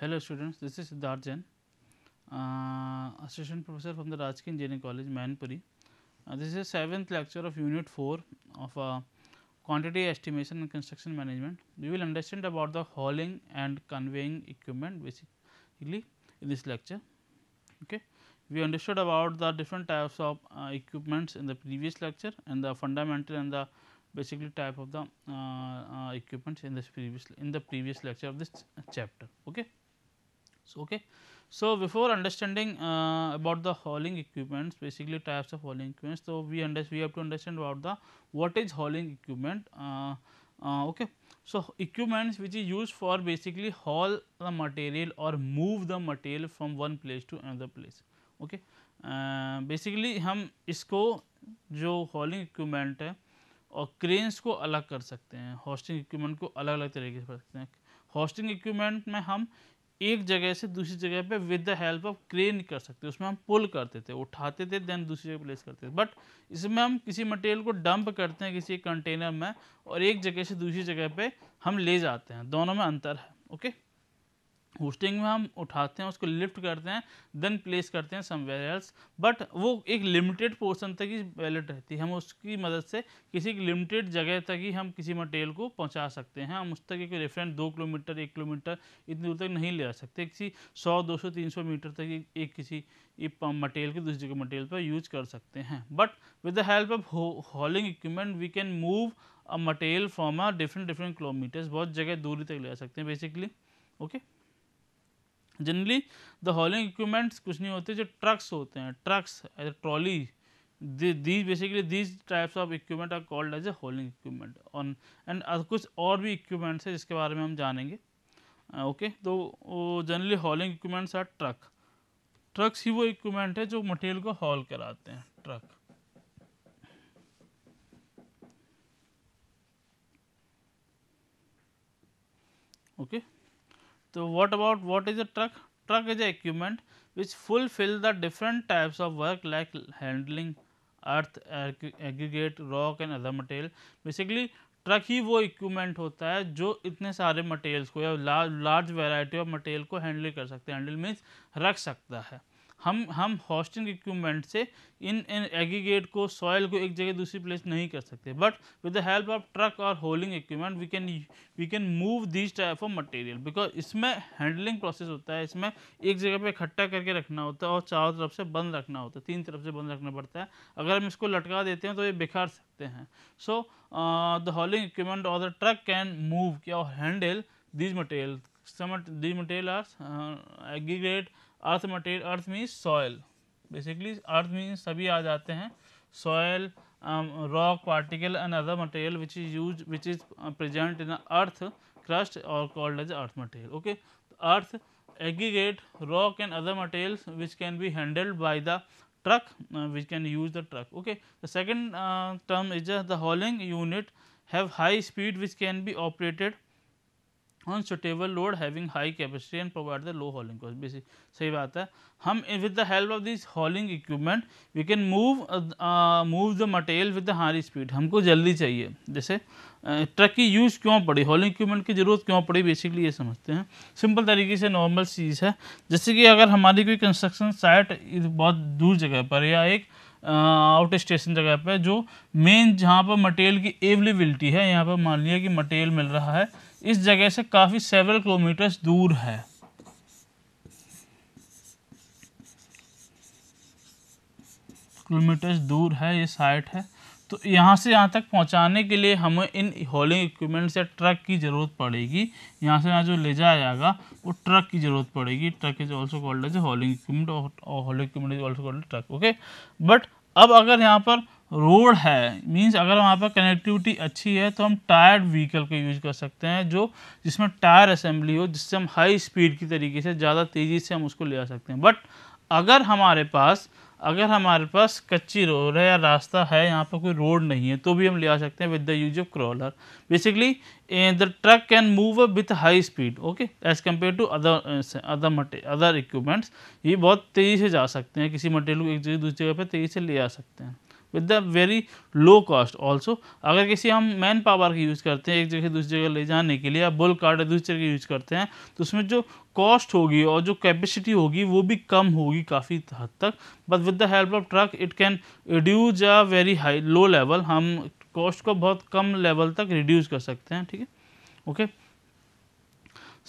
Hello students, this is Siddharth Jain, uh, Assistant Professor from the Rajki Engineering College, Manpuri. Uh, this is the seventh lecture of Unit 4 of uh, Quantity Estimation and Construction Management. We will understand about the hauling and conveying equipment basically in this lecture. Okay. We understood about the different types of uh, equipments in the previous lecture and the fundamental and the basically type of the uh, uh, equipments in this previous in the previous lecture of this chapter. Okay. So, okay. So, before understanding uh, about the hauling equipments basically types of hauling equipments. So, we under we have to understand about the what is hauling equipment uh, uh, okay. So, equipments which is used for basically haul the material or move the material from one place to another place okay. uh, basically हम इसको जो हॉलिंग equipment है और cranes को अलग कर सकते हैं हॉस्टिंग इक्विपमेंट को अलग अलग तरीके से कर सकते हैं हॉस्टिंग इक्विपमेंट में हम एक जगह से दूसरी जगह पे with the help of crane कर सकते उसमें हम पुल करते थे उठाते थे देन दूसरी जगह प्लेस करते थे बट इसमें हम किसी मटेरियल को डंप करते हैं किसी कंटेनर में और एक जगह से दूसरी जगह पे हम ले जाते हैं दोनों में अंतर है ओके होस्टिंग में हम उठाते हैं उसको लिफ्ट करते हैं देन प्लेस करते हैं समवेयर एल्स बट वो एक लिमिटेड पोर्शन तक ही वैलिड रहती है हम उसकी मदद से किसी लिमिटेड जगह तक ही हम किसी मटेरियल को पहुंचा सकते हैं हम उस तक एक रेफरेंस दो किलोमीटर एक किलोमीटर इतनी दूर तक नहीं ले जा सकते किसी सौ दो सौ तीन सौ मीटर तक एक किसी मटेरियल के जगह मटेरियल पर यूज कर सकते हैं but with the help of hauling equipment we can move a material from a different different kilometers बहुत जगह दूरी तक ले जा सकते हैं basically okay okay? Generally the hauling equipments कुछ नहीं होते जो ट्रक्स होते हैं trucks as trolley these basically these types of equipment are called as a hauling equipment on and कुछ और भी इक्विपमेंट्स है जिसके बारे में हम जानेंगे ओके uh, तो generally hauling equipments are truck trucks ही वो इक्विपमेंट है जो मटेरियल को हॉल कराते हैं ट्रक ओके okay? तो what about what is a truck truck is equipment which fulfill the different types of work like handling earth aggregate rock and other material basically truck ही वो equipment होता है जो इतने सारे मटेरियल्स को या लार्ज वेराइटी ऑफ मटेरियल को हैंडल कर सकते हैं हैंडल मीन्स रख सकता है हम हम हॉस्टिंग इक्विपमेंट से इन इन एग्रीगेट को सॉयल को एक जगह दूसरी प्लेस नहीं कर सकते but with the help of truck और hauling equipment we can we can move this type of material because इसमें हैंडलिंग प्रोसेस होता है इसमें एक जगह पे इकट्ठा करके रखना होता है और चारों तरफ से बंद रखना होता है तीन तरफ से बंद रखना पड़ता है अगर हम इसको लटका देते हैं तो ये बिखार सकते हैं सो द होलिंग इक्विपमेंट और द ट्रक कैन मूव क्या handle these material some material materials uh, are earth material earth means soil basically earth mean सभी आ जाते हैं soil rock particle and other material which is use which is present in earth crust और called as earth material okay earth aggregate rock and other material which can be handled by the truck which can use the truck okay the second term is the hauling unit have high speed which can be operated unsuitable load having high capacity and provide the low hauling cost basic सही बात है हम with the help of this hauling equipment we can move move the material with the high speed हमको जल्दी चाहिए जैसे truck uh, की use क्यों पड़ी हॉलिंग इक्विपमेंट की ज़रूरत क्यों पड़ी बेसिकली ये समझते हैं सिंपल तरीके से नॉर्मल चीज़ है जैसे कि अगर हमारी कोई कंस्ट्रक्शन साइट बहुत दूर जगह पर या एक आउट uh, स्टेशन जगह पर जो मेन जहाँ पर मटेरियल की एवेलेबिलिटी है यहाँ पर मान लिया कि मटेरियल मिल रहा है इस जगह से काफ़ी सेवरल किलोमीटर्स दूर है किलोमीटर्स दूर है ये साइट है तो यहाँ से यहाँ तक पहुँचाने के लिए हमें इन हॉलिंग इक्विपमेंट्स या ट्रक की ज़रूरत पड़ेगी यहाँ से यहाँ जो ले जाया जाएगा वो ट्रक की ज़रूरत पड़ेगी truck is also called as hauling equipment और hauling equipment is also called truck okay but अब अगर यहाँ पर रोड है मींस अगर वहाँ पर कनेक्टिविटी अच्छी है तो हम टायर्ड व्हीकल का यूज़ कर सकते हैं जो जिसमें टायर असेंबली हो जिससे हम हाई स्पीड की तरीके से ज़्यादा तेज़ी से हम उसको ले आ सकते हैं बट अगर हमारे पास अगर हमारे पास कच्ची रोड है या रास्ता है यहाँ पर कोई रोड नहीं है तो भी हम ले आ सकते हैं with the use of crawler basically the truck can move with high speed okay as compare to other other मटे अदर इक्विपमेंट्स ये बहुत तेज़ी से जा सकते हैं किसी मटेरियल को एक जगह दूसरी जगह पर तेज़ी से ले आ सकते हैं with the very low cost also अगर किसी हम मैन पावर की यूज़ करते हैं एक जगह दूसरी जगह ले जाने के लिए या बुल कार्ड या दूसरी जगह यूज़ करते हैं तो उसमें जो कॉस्ट होगी और जो कैपेसिटी होगी वो भी कम होगी काफ़ी हद तक but with the help of truck it can reduce a very high low level हम कॉस्ट को बहुत कम लेवल तक रिड्यूज कर सकते हैं ठीक है okay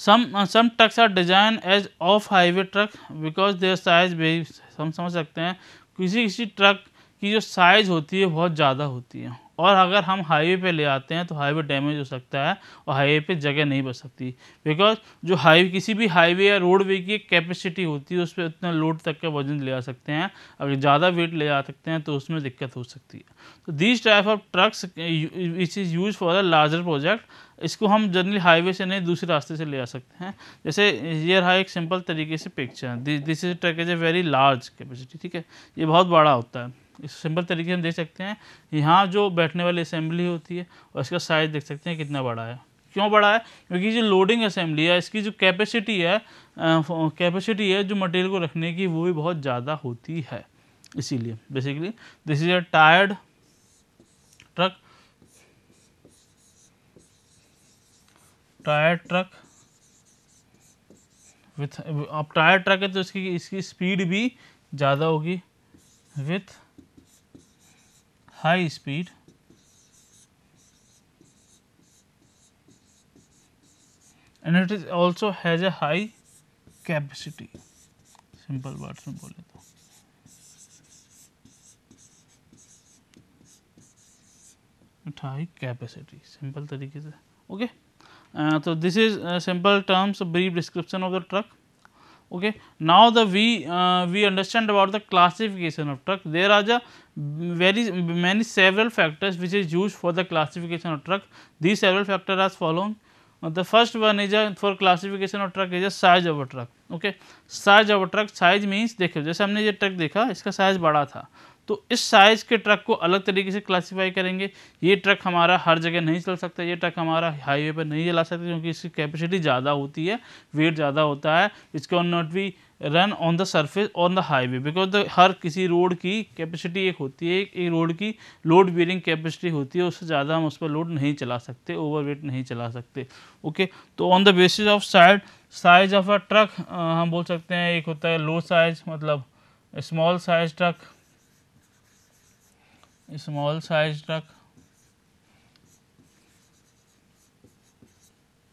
some some trucks are design as of highway truck because their size भी हम समझ सकते हैं किसी किसी ट्रक की जो साइज़ होती है बहुत ज़्यादा होती है और अगर हम हाईवे पे ले आते हैं तो हाईवे डैमेज हो सकता है और हाईवे पे जगह नहीं बच सकती बिकॉज जो हाईवे किसी भी हाईवे या रोडवे की कैपेसिटी होती है उस पर उतना लोड तक का वजन ले आ सकते हैं अगर ज़्यादा वेट ले आ सकते हैं तो उसमें दिक्कत हो सकती है तो these type of trucks which is use for the larger project इसको हम जनरली हाईवे से नहीं दूसरे रास्ते से ले आ सकते हैं जैसे ये रहा एक सिंपल तरीके से picture this is truck is a very large capacity ठीक है ये बहुत बड़ा होता है इस सिंपल तरीके हम देख सकते हैं यहाँ जो बैठने वाली असेंबली होती है और इसका साइज़ देख सकते हैं कितना बड़ा है क्यों बड़ा है क्योंकि जो लोडिंग असेंबली है इसकी जो कैपेसिटी है कैपेसिटी है जो मटेरियल को रखने की वो भी बहुत ज़्यादा होती है इसीलिए basically this is a tyred truck tyre truck with अब टायर ट्रक है तो इसकी इसकी स्पीड भी ज़्यादा होगी with high speed and it is also has a high capacity simple words में बोले तो हाई कैपेसिटी सिंपल तरीके से ओके uh, तो this is simple terms brief description of the truck okay now the we uh, we understand about the classification of truck there are the very many several factors which is used for the classification of truck these several factors are following uh, the first one is a for classification of truck is a size of a truck okay size of a truck size means देखो जैसे हमने ये truck देखा इसका size बड़ा था तो इस साइज़ के ट्रक को अलग तरीके से क्लासीफाई करेंगे ये ट्रक हमारा हर जगह नहीं चल सकता ये ट्रक हमारा हाईवे पर नहीं चला सकता क्योंकि इसकी कैपेसिटी ज़्यादा होती है वेट ज़्यादा होता है इसके can not be run on the surface on the highway because the हर किसी रोड की कैपेसिटी एक होती है एक, एक रोड की लोड बियरिंग कैपेसिटी होती है उससे ज़्यादा हम उस पर लोड नहीं चला सकते ओवर वेट नहीं चला सकते ओके तो on the basis of side size of a truck हम बोल सकते हैं एक होता है लो साइज मतलब small size truck small size truck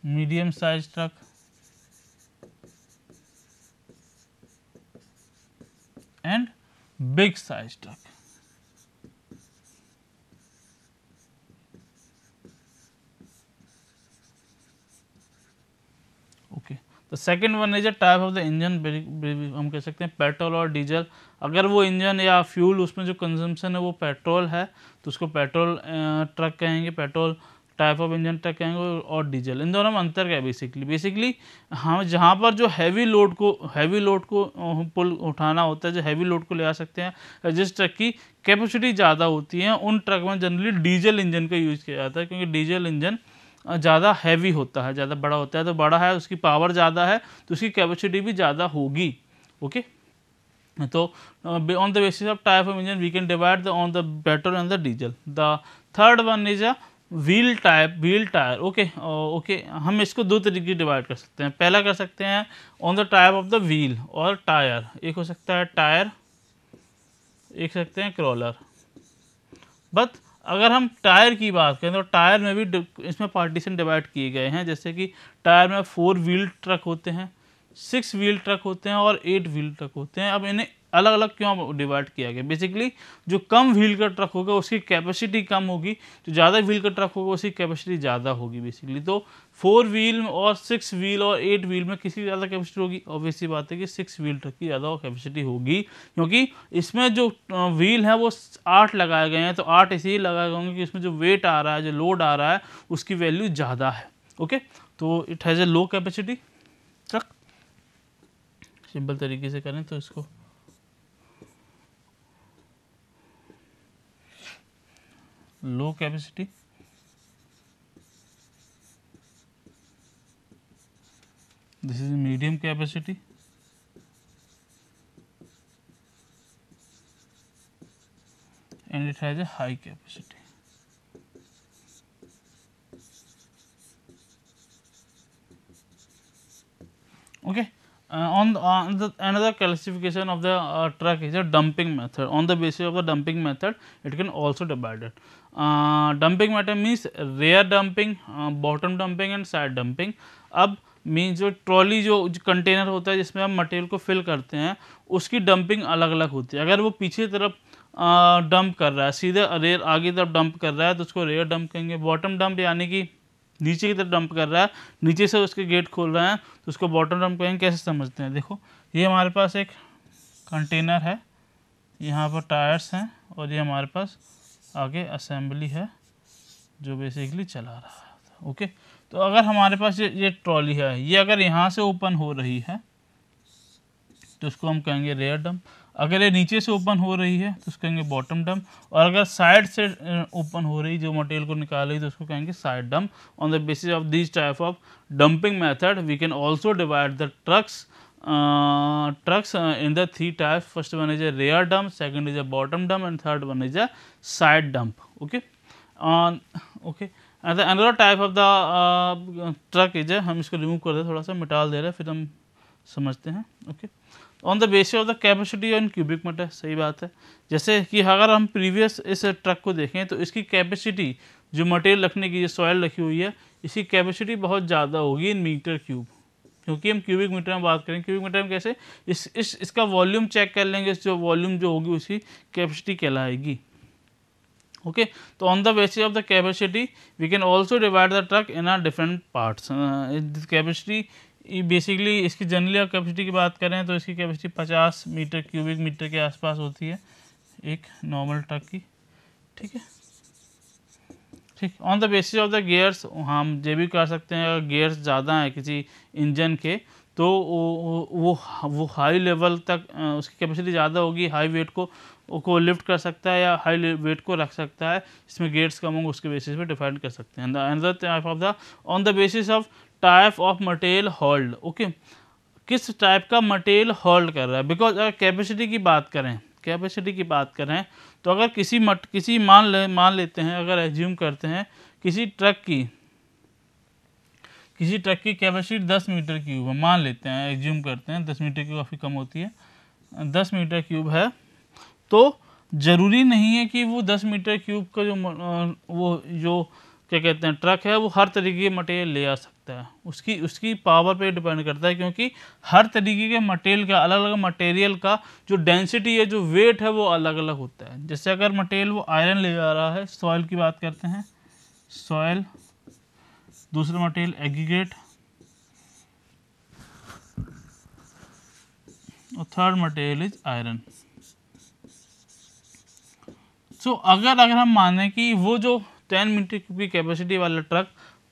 medium size truck and big size truck the second one is a type of the engine हम कह सकते हैं पेट्रोल और डीजल अगर वो इंजन या फ्यूल उसमें जो कंजम्पशन है वो पेट्रोल है तो उसको पेट्रोल ट्रक कहेंगे petrol type of engine truck कहेंगे और डीजल इन दोनों में अंतर क्या है बेसिकली बेसिकली हम जहाँ पर जो हैवी लोड को हैवी लोड को पुल उठाना होता है जो हैवी लोड को ले आ सकते हैं जिस ट्रक की कैपेसिटी ज़्यादा होती है उन ट्रक में जनरली डीजल इंजन का यूज़ किया जाता है क्योंकि डीजल इंजन ज़्यादा हैवी होता है ज़्यादा बड़ा होता है तो बड़ा है उसकी पावर ज़्यादा है तो उसकी कैपेसिटी भी ज़्यादा होगी ओके तो on the basis of type of engine we can divide the on the petrol and the diesel the third one is a wheel type wheel tyre okay okay हम इसको दो तरीके डिवाइड कर सकते हैं पहला कर सकते हैं on the type of the wheel और टायर एक हो सकता है टायर एक सकते हैं क्रॉलर बट अगर हम टायर की बात करें तो टायर में भी इसमें पार्टीशन डिवाइड किए गए हैं जैसे कि टायर में फोर व्हील ट्रक होते हैं सिक्स व्हील ट्रक होते हैं और एट व्हील ट्रक होते हैं अब इन्हें अलग अलग क्यों डिवाइड किया गया बेसिकली जो कम व्हील का ट्रक होगा उसकी कैपेसिटी कम होगी जो ज़्यादा व्हील का ट्रक होगा उसकी कैपेसिटी ज़्यादा होगी बेसिकली तो फोर व्हील और सिक्स व्हील और एट व्हील में किसी ज़्यादा कैपेसिटी होगी ऑब्वियसली बात है कि सिक्स व्हील ट्रक की ज़्यादा कैपेसिटी होगी क्योंकि इसमें जो व्हील है वो आठ लगाए गए हैं तो आठ इसी लगाए गए होंगे कि इसमें जो वेट आ रहा है जो लोड आ रहा है उसकी वैल्यू ज़्यादा है ओके तो it has a low capacity truck simple तरीके से करें तो इसको low capacity this is medium capacity and it has a high capacity. Okay. Uh, on, the, on uh, the, another classification of the uh, truck is a dumping method. On the basis of the dumping method, it can also divided. Dumping matter means rear dumping bottom dumping and side dumping अब means जो trolley जो container होता है जिसमें हम material को fill करते हैं उसकी डंपिंग अलग अलग होती है अगर वो पीछे तरफ डंप कर रहा है सीधे रेयर आगे तरफ डंप कर रहा है तो उसको रेयर डंप कहेंगे बॉटम डंप यानी कि नीचे की तरफ डंप कर रहा है नीचे से उसके गेट खोल रहे हैं तो उसको बॉटम डंप कहेंगे कैसे समझते हैं देखो ये हमारे पास एक कंटेनर है यहाँ पर टायर्स हैं और ये हमारे पास आगे असेंबली है जो बेसिकली चला रहा है ओके तो अगर हमारे पास ये ये ट्रॉली है ये अगर यहाँ से ओपन हो रही है तो उसको हम कहेंगे रेयर डम्प अगर ये नीचे से ओपन हो रही है तो उसको कहेंगे बॉटम डम्प और अगर साइड से ओपन हो रही जो मटेरियल को निकाल रही तो उसको कहेंगे side dump on the basis of this type of dumping method we can also divide the trucks trucks in the three type first one is a rear dump second is a bottom dump and third one is a side dump okay okay and another type of the truck is हम इसको remove कर दे थोड़ा सा मिटाल दे रहे फिर हम समझते हैं okay on the basis of the capacity on cubic metre सही बात है जैसे कि अगर हम प्रीवियस इस ट्रक को देखें तो इसकी कैपेसिटी जो मटेरियल रखने की जो सॉयल रखी हुई है इसकी कैपेसिटी बहुत ज़्यादा होगी इन मीटर क्यूब क्योंकि हम क्यूबिक मीटर में बात करें क्यूबिक मीटर में कैसे इस इस इसका वॉल्यूम चेक कर लेंगे जो वॉल्यूम जो होगी उसकी कैपेसिटी कहलाएगी ओके तो on the basis of the capacity we can also divide the truck in are different parts capacity basically इसकी जनरली आप कैपेसिटी की बात करें तो इसकी कैपेसिटी पचास मीटर क्यूबिक मीटर के आसपास होती है एक नॉर्मल ट्रक की ठीक है ठीक on the basis of the gears हम ये भी कर सकते हैं अगर गेयर्स ज़्यादा हैं किसी इंजन के तो वो वो हाई लेवल तक उसकी कैपेसिटी ज़्यादा होगी हाई वेट को को लिफ्ट कर सकता है या हाई वेट को रख सकता है इसमें गेट्स कम होंगे उसके बेसिस पे डिफाइंड कर सकते हैं another type of the on the basis of type of material hauled okay किस टाइप का मटेरियल हॉल्ड कर रहा है बिकॉज अगर कैपेसिटी की बात करें कैपेसिटी की बात करें तो अगर किसी मट किसी मान ले मान लेते हैं अगर एज्यूम करते हैं किसी ट्रक की किसी ट्रक की कैपेसिटी दस मीटर क्यूब है मान लेते हैं एज्यूम करते हैं दस मीटर क्यूब काफ़ी कम होती है दस मीटर क्यूब है तो ज़रूरी नहीं है कि वो दस मीटर क्यूब का जो वो जो क्या कहते हैं ट्रक है वो हर तरीके के मटेरियल ले आ सकते सकता है उसकी उसकी पावर पे डिपेंड करता है क्योंकि हर तरीके के मटेरियल का अलग अलग मटेरियल का जो डेंसिटी है जो वेट है वो अलग अलग होता है जैसे अगर मटेरियल वो आयरन ले जा रहा है सॉयल की बात करते हैं सॉयल दूसरा मटेरियल एग्रीगेट और third material is iron so अगर अगर हम माने कि वो जो टेन मीटर की कैपेसिटी वाला ट्रक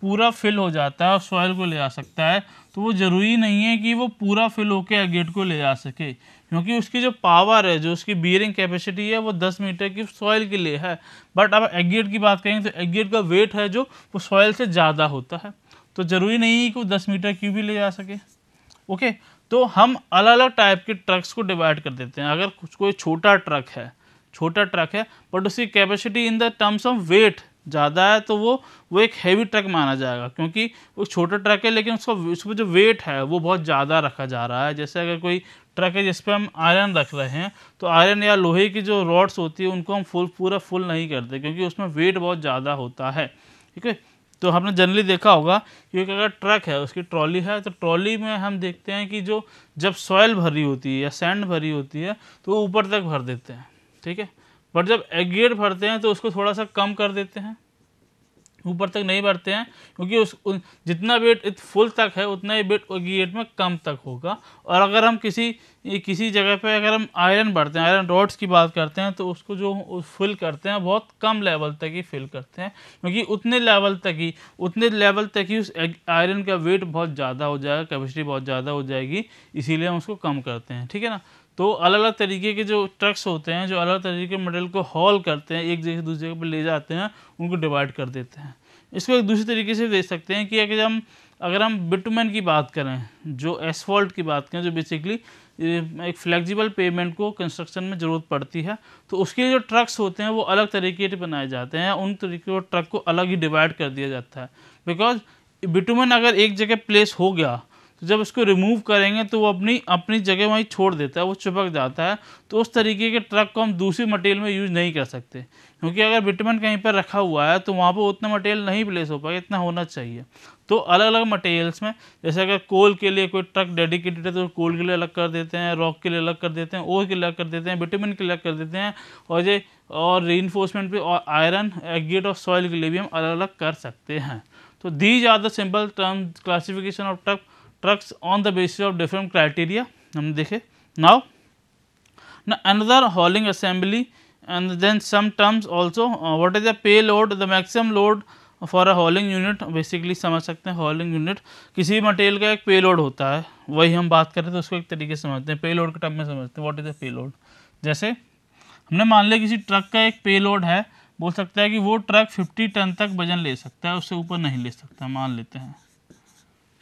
पूरा फिल हो जाता है और सॉयल को ले जा सकता है तो वो ज़रूरी नहीं है कि वो पूरा फिल होकर एगेट को ले जा सके क्योंकि उसकी जो पावर है जो उसकी बियरिंग कैपेसिटी है वो 10 मीटर की सॉयल के लिए है बट अब एगेट की बात करें तो एगेट का वेट है जो वो सॉयल से ज़्यादा होता है तो ज़रूरी नहीं है कि वो दस मीटर क्यों भी ले जा सके ओके तो हम अलग अलग टाइप के ट्रक्स को डिवाइड कर देते हैं अगर कुछ कोई छोटा ट्रक है छोटा ट्रक है बट उसकी capacity in the terms of weight ज़्यादा है तो वो वो एक हैवी ट्रक माना जाएगा क्योंकि वो छोटा ट्रक है लेकिन उसका उसमें जो वेट है वो बहुत ज़्यादा रखा जा रहा है जैसे अगर कोई ट्रक है जिस पर हम आयरन रख रहे हैं तो आयरन या लोहे की जो रॉड्स होती है उनको हम फुल पूरा फुल नहीं करते क्योंकि उसमें वेट बहुत ज़्यादा होता है ठीक है तो हमने जनरली देखा होगा कि एक अगर ट्रक है उसकी ट्रॉली है तो ट्रॉली में हम देखते हैं कि जो जब सॉयल भरी होती है या सैंड भरी होती है तो ऊपर तक भर देते हैं ठीक है बट जब एग्रीगेट भरते हैं तो उसको थोड़ा सा कम कर देते हैं ऊपर तक नहीं भरते हैं क्योंकि उस उन, जितना वेट इत फुल तक है उतना ही वेट एग्रीगेट में कम तक होगा और अगर हम किसी किसी जगह पे अगर हम आयरन भरते हैं आयरन रॉड्स की बात करते हैं तो उसको जो फिल करते हैं बहुत कम लेवल तक ही फिल करते हैं क्योंकि उतने लेवल तक ही उतने लेवल तक ही उस आयरन का वेट बहुत ज़्यादा हो जाएगा कैपेसिटी बहुत ज़्यादा हो जाएगी इसीलिए हम उसको कम करते हैं ठीक है ना तो अलग अलग तरीके के जो ट्रक्स होते हैं जो अलग अलग तरीके के मटेरियल को हॉल करते हैं एक जगह से दूसरी जगह पर ले जाते हैं उनको डिवाइड कर देते हैं इसको एक दूसरे तरीके से देख सकते हैं कि अगर हम अगर हम बिटुमेन की बात करें जो एसफॉल्ट की बात करें जो बेसिकली एक फ्लेक्सिबल पेमेंट को कंस्ट्रक्शन में ज़रूरत पड़ती है तो उसके लिए जो ट्रक्स होते हैं वो अलग तरीके से बनाए जाते हैं उन तरीके ट्रक को अलग ही डिवाइड कर दिया जाता है बिकॉज बिटुमन अगर एक जगह प्लेस हो गया जब इसको रिमूव करेंगे तो वो अपनी अपनी जगह वहीं छोड़ देता है वो चिपक जाता है तो उस तरीके के ट्रक को हम दूसरी मटेरियल में यूज़ नहीं कर सकते क्योंकि अगर बिटमेंट कहीं पर रखा हुआ है तो वहाँ पर उतना मटेरियल नहीं प्लेस हो पाएगा इतना होना चाहिए तो अलग अलग मटेरियल्स में जैसे अगर कोल के लिए कोई ट्रक डेडिकेटेड है तो कोल के लिए अलग कर देते हैं रॉक के लिए अलग कर देते हैं ओर के लिए अलग कर देते हैं विटामिन के लिए अलग कर देते हैं और ये और री इन्फोर्समेंट भी और आयरन एग्रेट ऑफ सॉइल के लिए भी हम अलग अलग कर सकते हैं तो these are the simple term classification of truck trucks on the basis of different criteria हमने देखे now now another hauling assembly and then some terms also uh, what is the payload the maximum load for a hauling unit basically समझ सकते हैं हॉलिंग unit किसी भी material का एक पे लोड होता है वही हम बात करें तो उसको एक तरीके से समझते हैं पे लोड के टर्म में समझते हैं वॉट इज़ अ लोड जैसे हमने मान लिया किसी ट्रक का एक पे लोड है बोल सकता है कि वो ट्रक फिफ्टी टन तक वजन ले सकता है उससे ऊपर नहीं ले सकता मान लेते हैं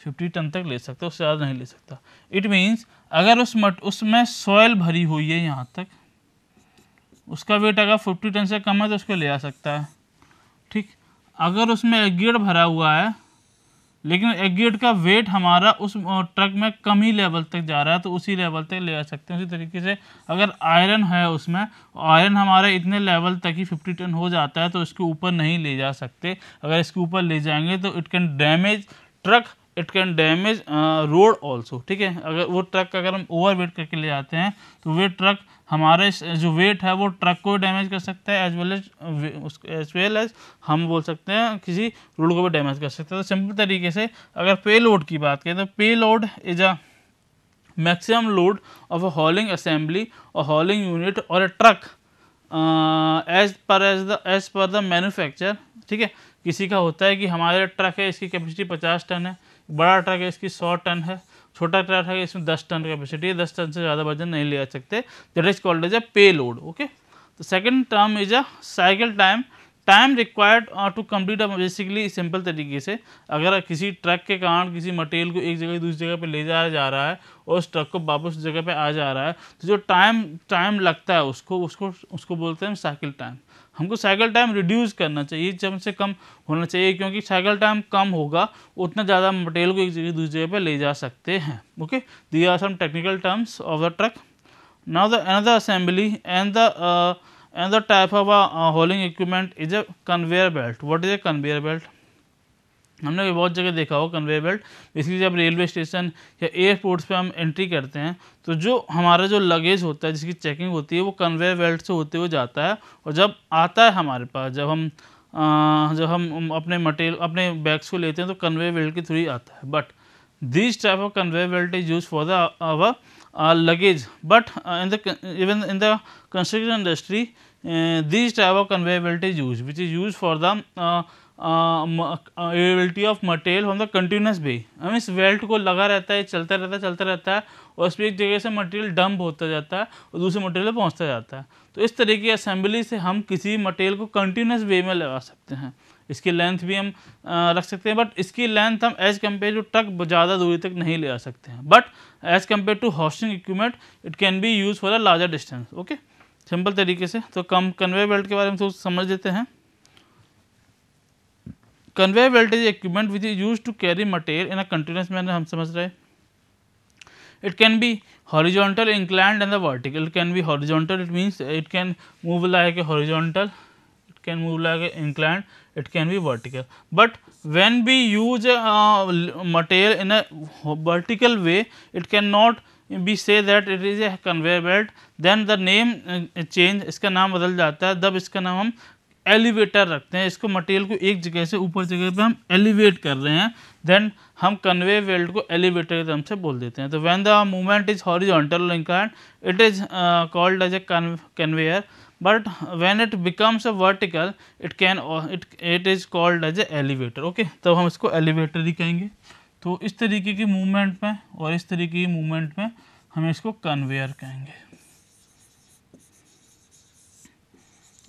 फिफ्टी टन तक ले सकता उससे ज़्यादा नहीं ले सकता इट मीन्स अगर उस मट उसमें सॉयल भरी हुई है यहाँ तक उसका वेट अगर फिफ्टी टन से कम है तो उसको ले आ सकता है ठीक अगर उसमें एग्गेट भरा हुआ है लेकिन एग्गेट का वेट हमारा उस ट्रक में कम ही लेवल तक जा रहा है तो उसी लेवल तक ले आ सकते हैं उसी तरीके से अगर आयरन है उसमें आयरन हमारे इतने लेवल तक ही फिफ्टी टन हो जाता है तो इसके ऊपर नहीं ले जा सकते अगर इसके ऊपर ले जाएंगे तो it can damage truck it can damage road also ठीक है अगर वो ट्रक अगर हम ओवर वेट करके ले आते हैं तो वे ट्रक हमारे जो वेट है वो ट्रक को डैमेज कर सकता है as well as as well as हम बोल सकते हैं किसी रोड को भी डैमेज कर सकते हैं तो सिंपल तरीके से अगर पे लोड की बात करें तो payload is a maximum load of a hauling assembly और हॉलिंग यूनिट और a truck as per as the as per the manufacture ठीक है किसी का होता है कि हमारे ट्रक है इसकी कैपेसिटी पचास टन है बड़ा ट्रक है इसकी सौ टन है छोटा ट्रक है इसमें दस टन कैपेसिटी है दस टन से ज़्यादा वजन नहीं ले जा सकते that is called as a payload okay तो second term is a cycle time time required to complete basically simple तरीके से अगर किसी ट्रक के कारण किसी मटेरियल को एक जगह दूसरी जगह पे ले जाया जा रहा है और उस ट्रक को वापस उस जगह पे आ जा रहा है तो जो टाइम टाइम लगता है उसको उसको उसको बोलते हैं साइकिल टाइम हमको साइकिल टाइम रिड्यूस करना चाहिए कम से कम होना चाहिए क्योंकि साइकिल टाइम कम होगा उतना ज़्यादा मटेरियल को एक जगह दूसरी जगह पर ले जा सकते हैं okay they are some technical terms of the truck now the another assembly assembly and the another type of a hauling hauling is a conveyor belt belt is a conveyor belt हमने भी बहुत जगह देखा हो conveyor belt इसलिए जब railway station या airports पे हम एंट्री करते हैं तो जो हमारा जो लगेज होता है जिसकी चेकिंग होती है वो कन्वेयर बेल्ट से होते हुए जाता है और जब आता है हमारे पास जब हम आ, जब हम अपने मटेरियल अपने बैग्स को लेते हैं तो कन्वेयर बेल्ट के थ्रू ही आता है but this type of conveyor belt is use for the our luggage but in the even in the construction industry this type of type belt is use which is use for the uh, availability of material from the continuous बे हम इस belt को लगा रहता है चलता रहता है चलता रहता है और उसमें पर एक जगह से मटेरियल डंप होता जाता है और दूसरे मटेरियल पर पहुँचता जाता है तो इस तरह की असेंबली से हम किसी मटेरियल को कंटिन्यूस वे में लगा सकते हैं इसकी लेंथ भी हम रख सकते हैं बट इसकी लेंथ हम एज कम्पेयर टू ट्रक ज़्यादा दूरी तक नहीं ले आ सकते हैं but as compare to hoisting equipment it can be use for a larger distance okay simple तरीके से तो कम कन्वे बेल्ट के बारे में सोच समझ लेते हैं conveyor belt is equipment which is use to carry material in a continuous manner हम समझ रहे it can be horizontal inclined and the vertical it can be horizontal it means it can move like a horizontal it can move like a inclined it can be vertical but when we use material in a vertical way it can not be say that it is a convey belt then the name change इसका नाम बदल जाता है दब इसका नाम हम elevator रखते हैं इसको मटेरियल को एक जगह से ऊपर जगह पे हम एलिवेट कर रहे हैं देन हम कन्वे वेल्ट को एलिवेटर के नाम से बोल देते हैं तो when the movement is horizontal inclined it is called as a conveyor but when it becomes a vertical it can it it is called as a elevator okay तब हम इसको एलिवेटर ही कहेंगे तो इस तरीके की मूवमेंट में और इस तरीके की मूवमेंट में हम इसको कन्वेयर कहेंगे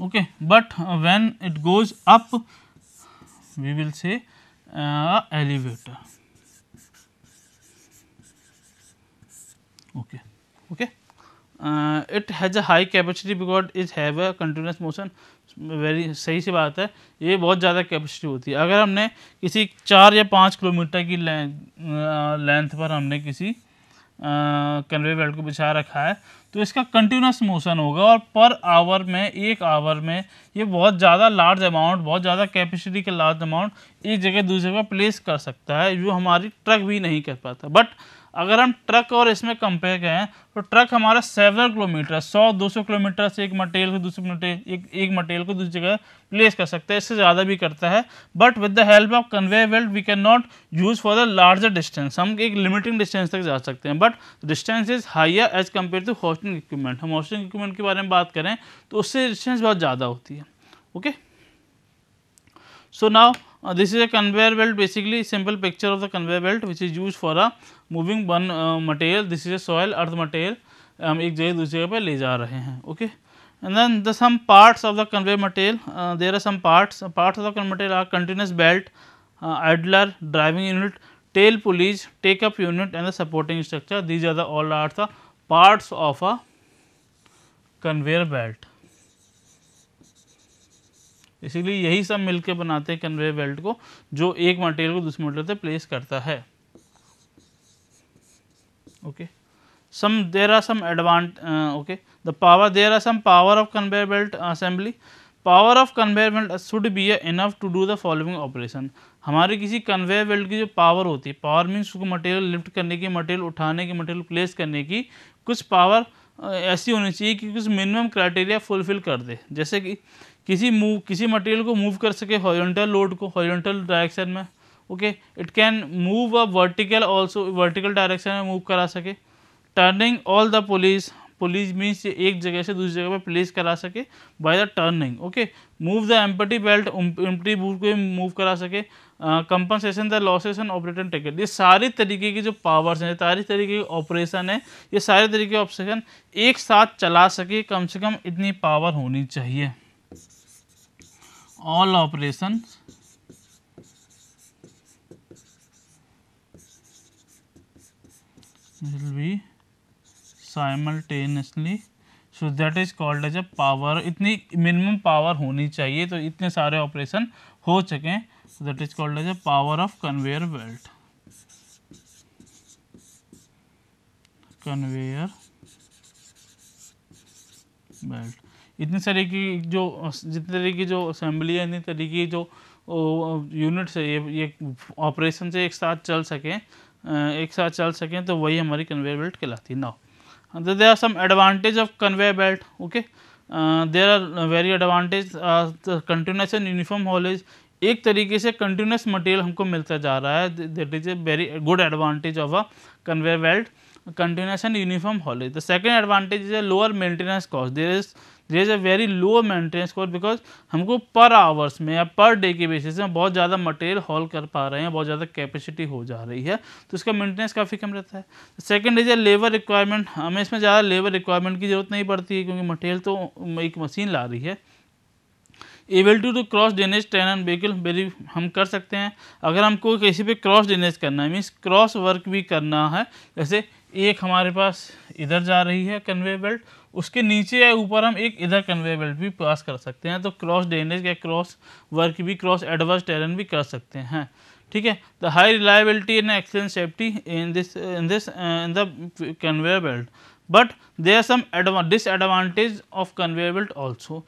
okay but uh, when it goes up we will say uh, elevator okay okay uh, it has a high capacity because it have a continuous motion very सही सी बात है ये बहुत ज़्यादा कैपेसिटी होती है अगर हमने किसी चार या पाँच किलोमीटर की लेंथ पर हमने किसी कन्वे बेल्ट को बिछा रखा है तो इसका कंटिन्यूस मोशन होगा और पर आवर में एक आवर में ये बहुत ज़्यादा लार्ज अमाउंट बहुत ज़्यादा कैपेसिटी के लार्ज अमाउंट एक जगह दूसरी जगह प्लेस कर सकता है जो हमारी ट्रक भी नहीं कर पाता बट अगर हम ट्रक और इसमें कंपेयर करें तो ट्रक हमारा सेवन किलोमीटर सौ दो सौ किलोमीटर से एक मटेरियल को दूसरे मटेरियल एक एक मटेरियल को दूसरी जगह प्लेस कर सकते हैं इससे ज़्यादा भी करता है but with the help of conveyor belt we can not use for the larger distance हम एक लिमिटिंग डिस्टेंस तक जा सकते हैं but distance is higher as compare to hoisting equipment हम हॉस्टिंग इक्विपमेंट के बारे में बात करें तो उससे डिस्टेंस बहुत ज़्यादा होती है okay so now uh, this is a conveyor belt basically simple picture of the conveyor belt which is used for a moving one uh, material this is a soil earth material हम एक जगह दूसरी जगह पर ले जा रहे हैं okay and then the some parts of the conveyor material there are some parts parts of the conveyor material are continuous belt idler driving unit tail pulleys take up unit and the supporting structure these are the all parts parts of a conveyor belt इसीलिए यही सब मिलकर बनाते हैं convey belt को जो एक material को दूसरे मटेरियल से प्लेस करता है okay some there are some advantage okay the power there are some power of of belt assembly power of of belt should be enough to do the following operation हमारे किसी conveyor belt की जो power होती है power means उसको material lift करने की material उठाने की मटेरियल प्लेस करने की कुछ पावर uh, ऐसी होनी चाहिए कि कुछ मिनिमम क्राइटेरिया फुलफिल कर दे जैसे कि किसी मूव किसी मटेरियल को मूव कर सके हॉरिजॉन्टल लोड को हॉरिजॉन्टल डायरेक्शन में okay it can move a vertical also vertical direction में मूव करा सके turning all the pulleys pulleys means एक जगह से दूसरी जगह पर प्लेस करा सके by the turning okay move the empty belt empty boot को मूव करा सके compensation the losses and operator ticket ये सारे तरीके की जो पावर्स हैं सारे तरीके के ऑपरेशन है ये सारे तरीके के ऑपरेशन एक साथ चला सके कम से कम इतनी पावर होनी चाहिए all operation will be simultaneously so that is called as a power इतनी मिनिमम पावर होनी चाहिए तो इतने सारे ऑपरेशन हो चुके that is called as a power of conveyor belt conveyor belt इतनी सारी की जो जितने तरह की जो असेंबली है इतनी तरह की जो यूनिट्स है ये ये ऑपरेशन से एक साथ चल सकें एक साथ चल सकें तो वही हमारी कन्वेयर बेल्ट कहलाती है तो there are some advantage of conveyor belt okay there are very advantage continuous and uniform haulage एक तरीके से कंटिन्यूस मटेरियल हमको मिलता जा रहा है that is a very good advantage of a conveyor belt continuous and uniform haulage the second advantage is a lower maintenance cost there is there is a very low maintenance cost because हमको per hours में या per day के basis में बहुत ज़्यादा material hall कर पा रहे हैं बहुत ज़्यादा कैपेसिटी हो जा रही है तो इसका मेंटेनेंस काफ़ी कम रहता है second is a labour requirement हमें इसमें ज़्यादा लेबर रिक्वायरमेंट की ज़रूरत नहीं पड़ती है क्योंकि मटेरियल तो एक मशीन ला रही है able to to cross drainage terrain and vehicle very हम कर सकते हैं अगर हमको किसी पर क्रॉस डेनेज करना है मीन्स क्रॉस वर्क भी करना है जैसे एक हमारे पास इधर जा रही है कन्वे बेल्ट उसके नीचे या ऊपर हम एक इधर कन्वे बेल्ट भी पास कर सकते हैं तो क्रॉस ड्रेनेज या क्रॉस वर्क भी क्रॉस एडवर्स टेरन भी कर सकते हैं ठीक है the high reliability in excellent safety in this in this in the conveyor belt but they are some disadvantage of conveyor belt also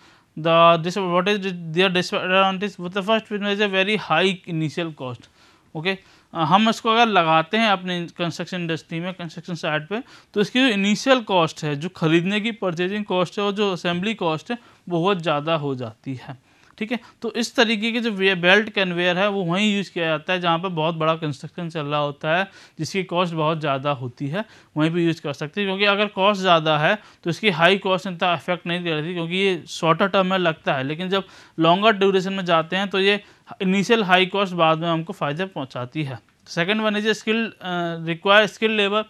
the this what is there disadvantage the first is a very high initial cost okay हम इसको अगर लगाते हैं अपने construction industry में construction site पे तो इसकी जो इनिशियल कॉस्ट है जो ख़रीदने की परचेजिंग कॉस्ट है और जो असेंबली कॉस्ट है बहुत ज़्यादा हो जाती है ठीक है तो इस तरीके के जो बेल्ट कन्वेयर है वो वहीं यूज़ किया जाता है जहाँ पर बहुत बड़ा कंस्ट्रक्शन चल रहा होता है जिसकी कॉस्ट बहुत ज़्यादा होती है वहीं पर यूज़ कर सकते हैं क्योंकि अगर कॉस्ट ज़्यादा है तो इसकी हाई कॉस्ट इतना अफेक्ट नहीं करती क्योंकि ये शॉर्टर टर्म में लगता है लेकिन जब लॉन्गर ड्यूरेशन में जाते हैं तो ये इनिशियल हाई कॉस्ट बाद में हमको फ़ायदा पहुँचाती है second one is skill require skill labour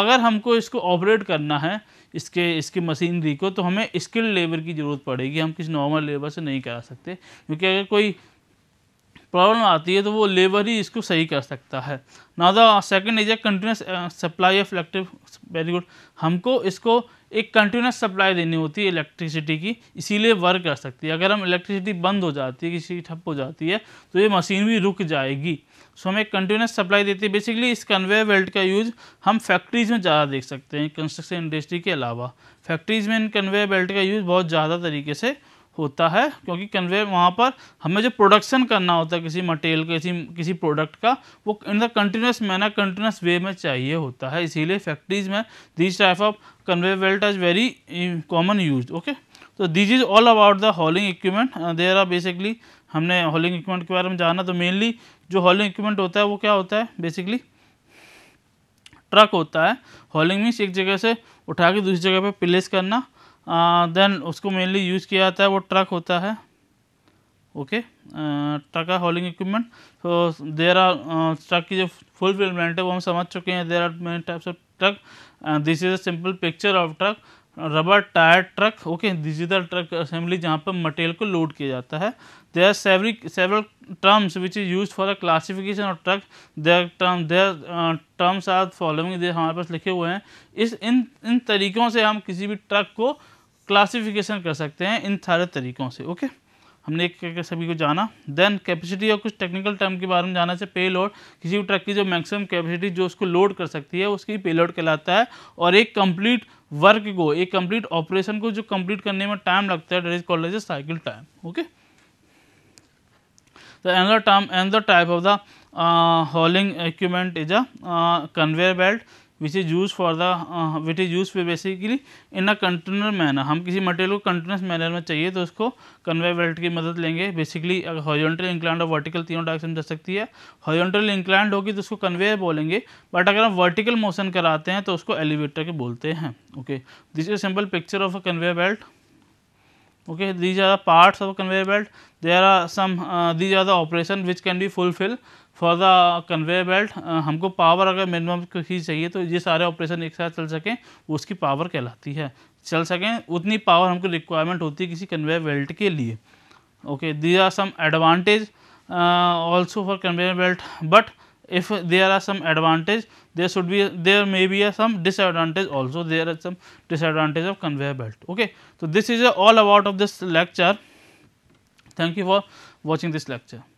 अगर हमको इसको ऑपरेट करना है इसके इसकी मशीनरी को तो हमें स्किल्ड लेबर की ज़रूरत पड़ेगी हम किसी नॉर्मल लेबर से नहीं करा सकते क्योंकि अगर कोई प्रॉब्लम आती है तो वो लेबर ही इसको सही कर सकता है ना the second is a continuous supply of electric very good हमको इसको एक कंटिन्यूस सप्लाई देनी होती है इलेक्ट्रिसिटी की इसीलिए वर्क कर सकती है अगर हम इलेक्ट्रिसिटी बंद हो जाती है किसी ठप हो जाती है तो ये मशीन भी रुक जाएगी सो हमें कंटिन्यूस सप्लाई देती है बेसिकली इस कन्वेयर बेल्ट का यूज़ हम फैक्ट्रीज़ में ज़्यादा देख सकते हैं कंस्ट्रक्शन इंडस्ट्री के अलावा फैक्ट्रीज़ में इन कन्वेयर बेल्ट का यूज़ बहुत ज़्यादा तरीके से होता है क्योंकि कन्वेयर वहाँ पर हमें जो प्रोडक्शन करना होता है किसी मटेरियल का किसी किसी प्रोडक्ट का वो in the continuous manner continuous way में चाहिए होता है इसीलिए फैक्ट्रीज़ में this type of conveyor belt is very common use okay तो this is all about the hauling equipment there are basically हमने हॉलिंग इक्विपमेंट के बारे में जाना तो मेनली जो हॉलिंग इक्विपमेंट होता है वो क्या होता है बेसिकली ट्रक होता है हॉलिंग मीन्स एक जगह से उठा के दूसरी जगह पे प्लेस करना देन उसको मेनली यूज़ किया जाता है वो ट्रक होता है ओके ट्रक है हॉलिंग इक्विपमेंट तो देर आर ट्रक की जो फुलफिलमेंट है वो हम समझ चुके हैं there are many types of truck this is a simple picture of truck rubber tyre truck okay digital truck assembly जहाँ पर मटेरियल को लोड किया जाता है are several several terms which is use for for classification of truck they are term they are terms are following they हमारे पास लिखे हुए हैं इस इन इन तरीकों से हम किसी भी ट्रक को क्लासिफिकेशन कर सकते हैं इन सारे तरीकों से ओके okay? हमने एक करके सभी को जाना देन कैपेसिटी और कुछ टेक्निकल टर्म के बारे में जाना चाहिए पे लोड किसी भी ट्रक की जो मैक्सिमम कैपेसिटी जो उसको लोड कर सकती है उसकी पे लोड कहलाता है और एक कंप्लीट वर्क को एक कंप्लीट ऑपरेशन को जो कंप्लीट करने में टाइम लगता है that is called as cycle time okay and time and type of the hauling equipment is a conveyor belt which is use for the uh, is use basically in a a manner हम किसी material को continuous manner में चाहिए तो उसको convey belt की मदद लेंगे बेसिकली अगर हॉरिजॉन्टल इंक्लाइंड और वर्टिकल तीनों डायरेक्शन जा सकती है हॉरिजॉन्टल इंक्लाइंड होगी तो उसको कन्वे बोलेंगे बट अगर हम वर्टिकल मोशन कराते हैं तो उसको एलिवेटर के बोलते हैं okay this is simple picture of a conveyor belt okay these are the parts of conveyor belt there are some these are the operation which can be fulfil for the conveyor belt हमको power अगर minimum ही चाहिए तो ये सारे operation एक साथ चल सकें उसकी पावर कहलाती है चल सकें उतनी पावर हमको रिक्वायरमेंट होती है किसी कन्वे बेल्ट के लिए okay there are some advantage also for conveyor belt but if there are some advantage there should be there may be are some disadvantage also there are some disadvantage of conveyor belt okay तो this is all about of this lecture thank you for watching this lecture